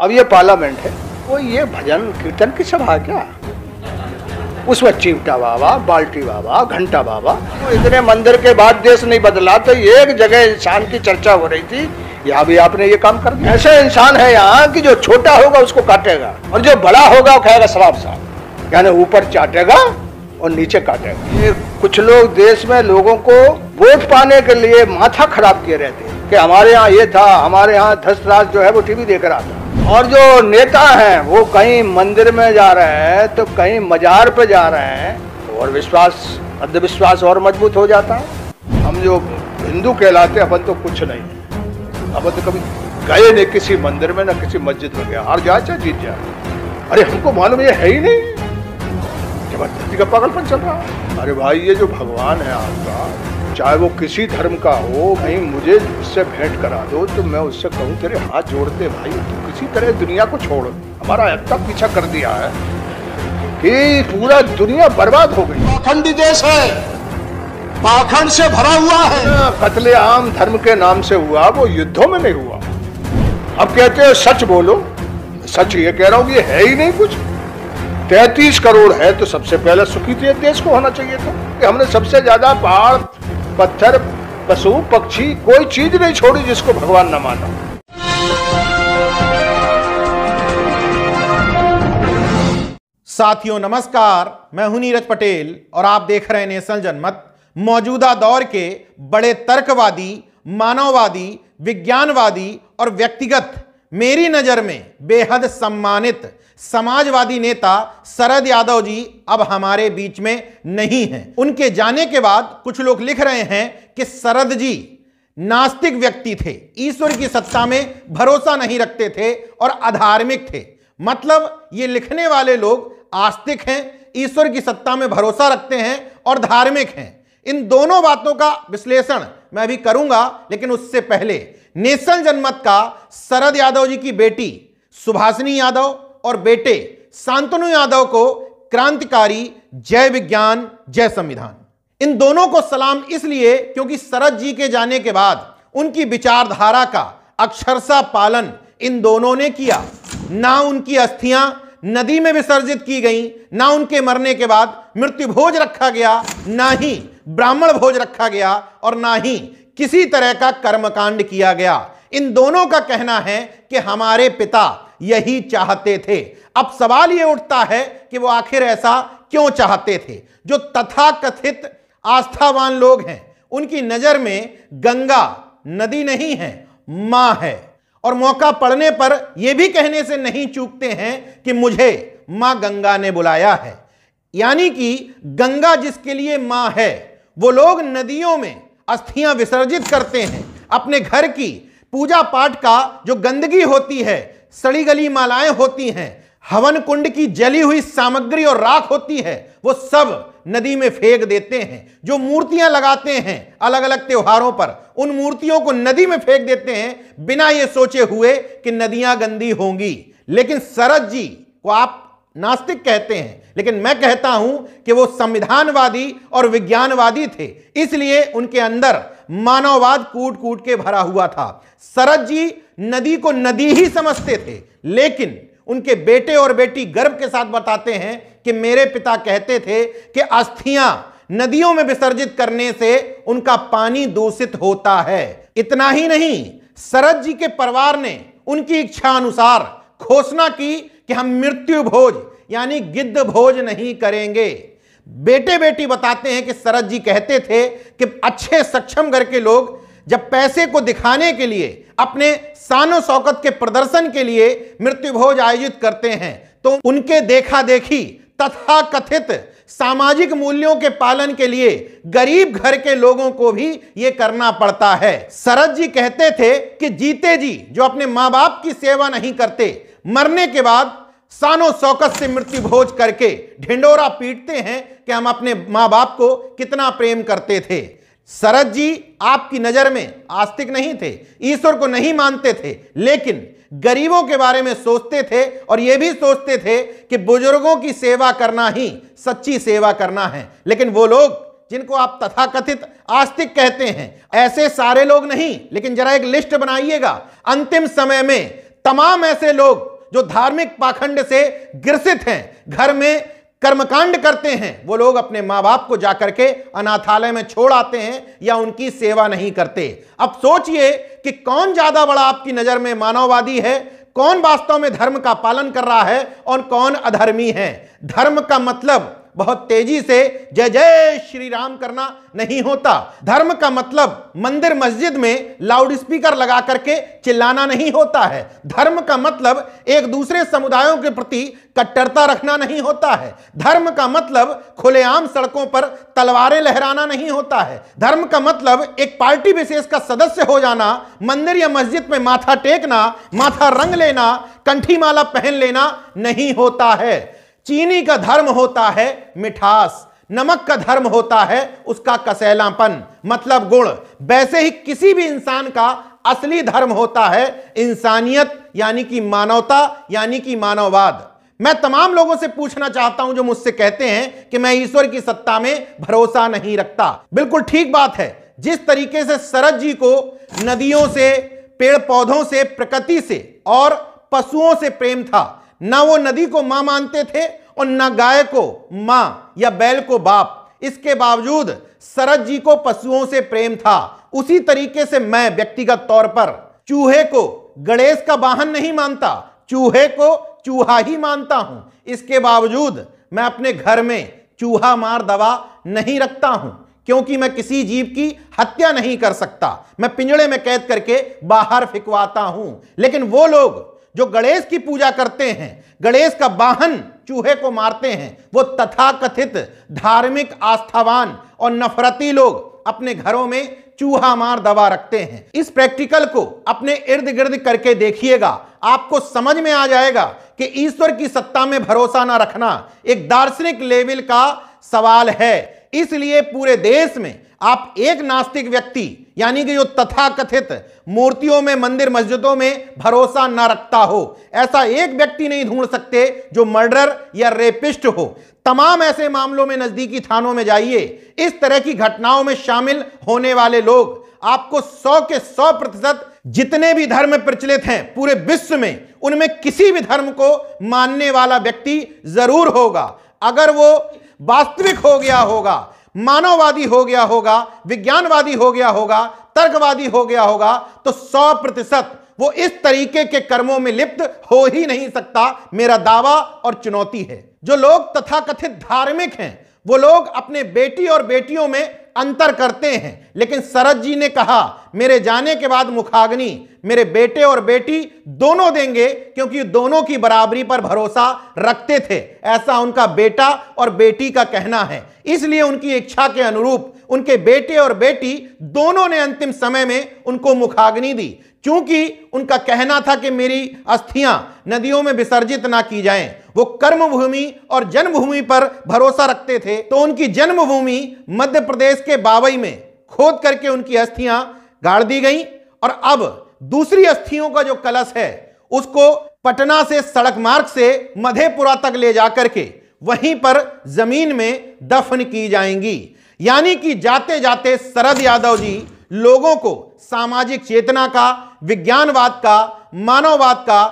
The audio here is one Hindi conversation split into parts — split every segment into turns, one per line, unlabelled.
अब ये पार्लियामेंट है वो ये भजन कीर्तन की सभा क्या उसमें चिमटा बाबा बाल्टी बाबा घंटा बाबा तो इतने मंदिर के बाद देश नहीं बदला तो एक जगह इंसान की चर्चा हो रही थी यहाँ भी आपने ये काम कर दिया ऐसा इंसान है यहाँ कि जो छोटा होगा उसको काटेगा और जो बड़ा होगा वो खाएगा शराब साहब यानी ऊपर चाटेगा और नीचे काटेगा ये कुछ लोग देश में लोगों को वोट पाने के लिए माथा खराब किए रहते हैं कि हमारे यहाँ ये था हमारे यहाँ धस जो है वो टीवी देख रहा था और जो नेता हैं वो कहीं मंदिर में जा रहे हैं तो कहीं मजार पर जा रहे हैं तो और विश्वास अंधविश्वास और मजबूत हो जाता है हम जो हिंदू कहलाते अपन तो कुछ नहीं अपन तो कभी गए नहीं किसी मंदिर में ना किसी मस्जिद में गया हार जाए चाहे जीत जाए अरे हमको मालूम ये है ही नहीं जबरदस्ती का पागलपन चल रहा अरे भाई ये जो भगवान है आपका चाहे वो किसी धर्म का हो भाई मुझे उससे भेंट करा दो तो मैं उससे कहूँ तेरे हाथ जोड़ते भाई तो किसी तरह दुनिया को छोड़ हमारा इतना पीछा कर दिया है कि पूरा दुनिया बर्बाद हो गई पाखंडी देश है पाखंड से भरा हुआ है कतले आम धर्म के नाम से हुआ वो युद्धों में नहीं हुआ अब कहते हैं सच बोलो सच ये कह रहा हूँ ये है ही नहीं कुछ तैतीस करोड़ है तो सबसे पहले सुखी देश को होना चाहिए था कि हमने सबसे ज्यादा बाढ़ पत्थर पशु पक्षी कोई चीज नहीं छोड़ी जिसको भगवान न माना
साथियों नमस्कार मैं हूं नीरज पटेल और आप देख रहे हैं नेशनल जनमत मौजूदा दौर के बड़े तर्कवादी मानववादी विज्ञानवादी और व्यक्तिगत मेरी नजर में बेहद सम्मानित समाजवादी नेता शरद यादव जी अब हमारे बीच में नहीं हैं उनके जाने के बाद कुछ लोग लिख रहे हैं कि शरद जी नास्तिक व्यक्ति थे ईश्वर की सत्ता में भरोसा नहीं रखते थे और अधार्मिक थे मतलब ये लिखने वाले लोग आस्तिक हैं ईश्वर की सत्ता में भरोसा रखते हैं और धार्मिक हैं इन दोनों बातों का विश्लेषण मैं अभी करूंगा लेकिन उससे पहले नेशनल जनमत का शरद यादव जी की बेटी सुभाषिनी यादव और बेटे शांतनु यादव को क्रांतिकारी जय विज्ञान जय संविधान इन दोनों को सलाम इसलिए क्योंकि शरद जी के जाने के बाद उनकी विचारधारा का अक्षरशा पालन इन दोनों ने किया ना उनकी अस्थियां नदी में विसर्जित की गई ना उनके मरने के बाद मृत्युभोज रखा गया ना ही ब्राह्मण भोज रखा गया और ना ही किसी तरह का कर्मकांड किया गया इन दोनों का कहना है कि हमारे पिता यही चाहते थे अब सवाल यह उठता है कि वो आखिर ऐसा क्यों चाहते थे जो तथाकथित आस्थावान लोग हैं उनकी नजर में गंगा नदी नहीं है मां है और मौका पड़ने पर यह भी कहने से नहीं चूकते हैं कि मुझे मां गंगा ने बुलाया है यानी कि गंगा जिसके लिए मां है वो लोग नदियों में अस्थियां विसर्जित करते हैं अपने घर की पूजा पाठ का जो गंदगी होती है सड़ी गली मालाएं होती हैं हवन कुंड की जली हुई सामग्री और राख होती है वो सब नदी में फेंक देते हैं जो मूर्तियां लगाते हैं अलग अलग त्योहारों पर उन मूर्तियों को नदी में फेंक देते हैं बिना ये सोचे हुए कि नदियां गंदी होंगी लेकिन सरद जी को आप नास्तिक कहते हैं लेकिन मैं कहता हूं कि वो संविधानवादी और विज्ञानवादी थे इसलिए उनके अंदर मानववाद कूट कूट के भरा हुआ था सरद जी नदी को नदी ही समझते थे लेकिन उनके बेटे और बेटी गर्व के साथ बताते हैं कि मेरे पिता कहते थे कि अस्थियां नदियों में विसर्जित करने से उनका पानी दूषित होता है इतना ही नहीं सरद जी के परिवार ने उनकी इच्छा अनुसार घोषणा की कि हम मृत्यु भोज यानी गिद्ध भोज नहीं करेंगे बेटे बेटी बताते हैं कि शरद जी कहते थे कि अच्छे सक्षम घर के लोग जब पैसे को दिखाने के लिए अपने सानो शौकत के प्रदर्शन के लिए मृत्यु भोज आयोजित करते हैं तो उनके देखा देखी तथा कथित सामाजिक मूल्यों के पालन के लिए गरीब घर के लोगों को भी ये करना पड़ता है शरद जी कहते थे कि जीते जी जो अपने माँ बाप की सेवा नहीं करते मरने के बाद सानो शौकत से मृत्यु भोज करके ढिंडोरा पीटते हैं कि हम अपने माँ बाप को कितना प्रेम करते थे सरद जी आपकी नज़र में आस्तिक नहीं थे ईश्वर को नहीं मानते थे लेकिन गरीबों के बारे में सोचते थे और यह भी सोचते थे कि बुजुर्गों की सेवा करना ही सच्ची सेवा करना है लेकिन वो लोग जिनको आप तथाकथित आस्तिक कहते हैं ऐसे सारे लोग नहीं लेकिन जरा एक लिस्ट बनाइएगा अंतिम समय में तमाम ऐसे लोग जो धार्मिक पाखंड से ग्रसित हैं घर में कर्मकांड करते हैं वो लोग अपने माँ बाप को जाकर के अनाथालय में छोड़ आते हैं या उनकी सेवा नहीं करते अब सोचिए कि कौन ज्यादा बड़ा आपकी नजर में मानववादी है कौन वास्तव में धर्म का पालन कर रहा है और कौन अधर्मी है धर्म का मतलब बहुत तेजी से जय जय श्री राम करना नहीं होता धर्म का मतलब मंदिर मस्जिद में लाउड स्पीकर लगा करके चिल्लाना नहीं होता है धर्म का मतलब एक दूसरे समुदायों के प्रति कट्टरता रखना नहीं होता है धर्म का मतलब खुलेआम सड़कों पर तलवारें लहराना नहीं होता है धर्म का मतलब एक पार्टी विशेष का सदस्य हो जाना मंदिर या मस्जिद में माथा टेकना माथा रंग लेना कंठी माला पहन लेना नहीं होता है चीनी का धर्म होता है मिठास नमक का धर्म होता है उसका कसैलापन मतलब गुण वैसे ही किसी भी इंसान का असली धर्म होता है इंसानियत यानी कि मानवता यानी कि मानववाद मैं तमाम लोगों से पूछना चाहता हूं जो मुझसे कहते हैं कि मैं ईश्वर की सत्ता में भरोसा नहीं रखता बिल्कुल ठीक बात है जिस तरीके से शरद जी को नदियों से पेड़ पौधों से प्रकृति से और पशुओं से प्रेम था ना वो नदी को मां मानते थे और ना गाय को मां या बैल को बाप इसके बावजूद शरद जी को पशुओं से प्रेम था उसी तरीके से मैं व्यक्तिगत तौर पर चूहे को गणेश का वाहन नहीं मानता चूहे को चूहा ही मानता हूं इसके बावजूद मैं अपने घर में चूहा मार दवा नहीं रखता हूं क्योंकि मैं किसी जीव की हत्या नहीं कर सकता मैं पिंजड़े में कैद करके बाहर फिकवाता हूं लेकिन वो लोग जो गणेश की पूजा करते हैं गणेश का वाहन चूहे को मारते हैं वो तथाकथित धार्मिक आस्थावान और नफरती लोग अपने घरों में चूहा मार दवा रखते हैं इस प्रैक्टिकल को अपने इर्द गिर्द करके देखिएगा आपको समझ में आ जाएगा कि ईश्वर की सत्ता में भरोसा ना रखना एक दार्शनिक लेवल का सवाल है इसलिए पूरे देश में आप एक नास्तिक व्यक्ति यानी कि जो तथाकथित मूर्तियों में मंदिर मस्जिदों में भरोसा न रखता हो ऐसा एक व्यक्ति नहीं ढूंढ सकते जो मर्डर या रेपिस्ट हो तमाम ऐसे मामलों में नजदीकी थानों में जाइए इस तरह की घटनाओं में शामिल होने वाले लोग आपको सौ के सौ प्रतिशत जितने भी धर्म प्रचलित हैं पूरे विश्व में उनमें किसी भी धर्म को मानने वाला व्यक्ति जरूर होगा अगर वो वास्तविक हो गया होगा मानववादी हो गया होगा विज्ञानवादी हो गया होगा तर्कवादी हो गया होगा तो सौ प्रतिशत वो इस तरीके के कर्मों में लिप्त हो ही नहीं सकता मेरा दावा और चुनौती है जो लोग तथाकथित धार्मिक हैं वो लोग अपने बेटी और बेटियों में अंतर करते हैं लेकिन सरद जी ने कहा मेरे जाने के बाद मुखाग्नि मेरे बेटे और बेटी दोनों देंगे क्योंकि दोनों की बराबरी पर भरोसा रखते थे ऐसा उनका बेटा और बेटी का कहना है इसलिए उनकी इच्छा के अनुरूप उनके बेटे और बेटी दोनों ने अंतिम समय में उनको मुखाग्नि दी क्योंकि उनका कहना था कि मेरी अस्थियां नदियों में विसर्जित ना की जाएं वो कर्मभूमि और जन्मभूमि पर भरोसा रखते थे तो उनकी जन्मभूमि मध्य प्रदेश के बावई में खोद करके उनकी अस्थियां गाड़ दी गई और अब दूसरी अस्थियों का जो कलश है उसको पटना से सड़क मार्ग से मधेपुरा तक ले जाकर के वहीं पर जमीन में दफन की जाएंगी यानी कि जाते जाते शरद यादव जी लोगों को सामाजिक चेतना का विज्ञानवाद का मानववाद का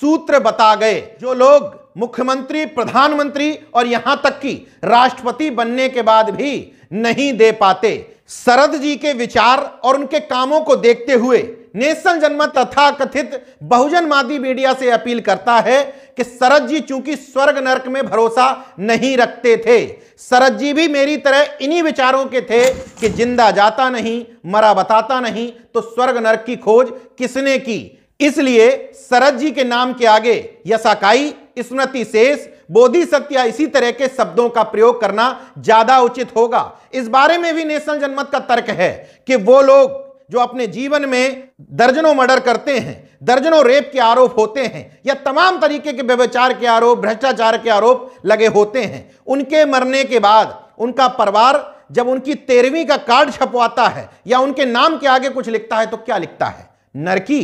सूत्र बता गए जो लोग मुख्यमंत्री प्रधानमंत्री और यहां तक कि राष्ट्रपति बनने के बाद भी नहीं दे पाते शरद जी के विचार और उनके कामों को देखते हुए नेशनल जनमत तथा कथित बहुजनवादी मीडिया से अपील करता है कि सरद जी चूंकि स्वर्ग नरक में भरोसा नहीं रखते थे सरद जी भी मेरी तरह इन्हीं विचारों के थे कि जिंदा जाता नहीं मरा बताता नहीं तो स्वर्ग नरक की खोज किसने की इसलिए सरद जी के नाम के आगे यसाकाई स्मृति शेष बोधि सत्या इसी तरह के शब्दों का प्रयोग करना ज्यादा उचित होगा इस बारे में भी नेशनल जनमत का तर्क है कि वो लोग जो अपने जीवन में दर्जनों मर्डर करते हैं दर्जनों रेप के आरोप होते हैं या तमाम तरीके के व्यवचार के आरोप भ्रष्टाचार के आरोप लगे होते हैं उनके मरने के बाद उनका परिवार जब उनकी तेरहवीं का कार्ड छपवाता है या उनके नाम के आगे कुछ लिखता है तो क्या लिखता है नरकी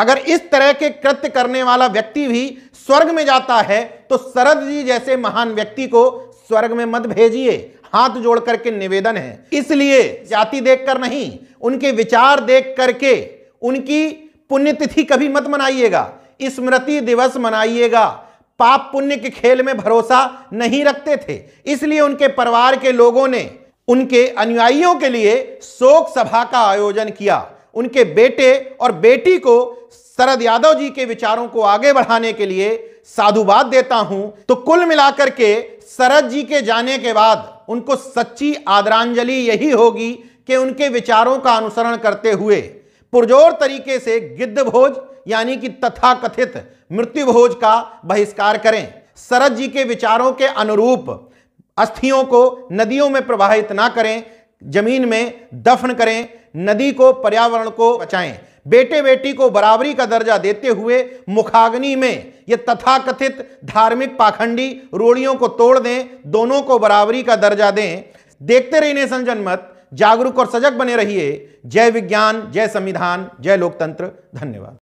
अगर इस तरह के कृत्य करने वाला व्यक्ति भी स्वर्ग में जाता है तो शरद जी जैसे महान व्यक्ति को स्वर्ग में मत भेजिए हाथ जोड़ करके निवेदन है इसलिए जाति देखकर नहीं उनके विचार देख करके उनकी पुण्यतिथि कभी मत मनाइएगा स्मृति दिवस मनाइएगा पाप पुण्य के खेल में भरोसा नहीं रखते थे इसलिए उनके परिवार के लोगों ने उनके अनुयायियों के लिए शोक सभा का आयोजन किया उनके बेटे और बेटी को शरद यादव जी के विचारों को आगे बढ़ाने के लिए साधुवाद देता हूं तो कुल मिलाकर के शरद जी के जाने के बाद उनको सच्ची आदरांजलि यही होगी कि उनके विचारों का अनुसरण करते हुए पुरजोर तरीके से गिद्ध भोज यानी कि तथाकथित मृत्यु भोज का बहिष्कार करें शरद जी के विचारों के अनुरूप अस्थियों को नदियों में प्रवाहित ना करें जमीन में दफन करें नदी को पर्यावरण को बचाएं बेटे बेटी को बराबरी का दर्जा देते हुए मुखाग्नि में ये तथाकथित धार्मिक पाखंडी रूढ़ियों को तोड़ दें दोनों को बराबरी का दर्जा दें देखते रहिए संजन मत जागरूक और सजग बने रहिए जय विज्ञान जय संविधान जय लोकतंत्र धन्यवाद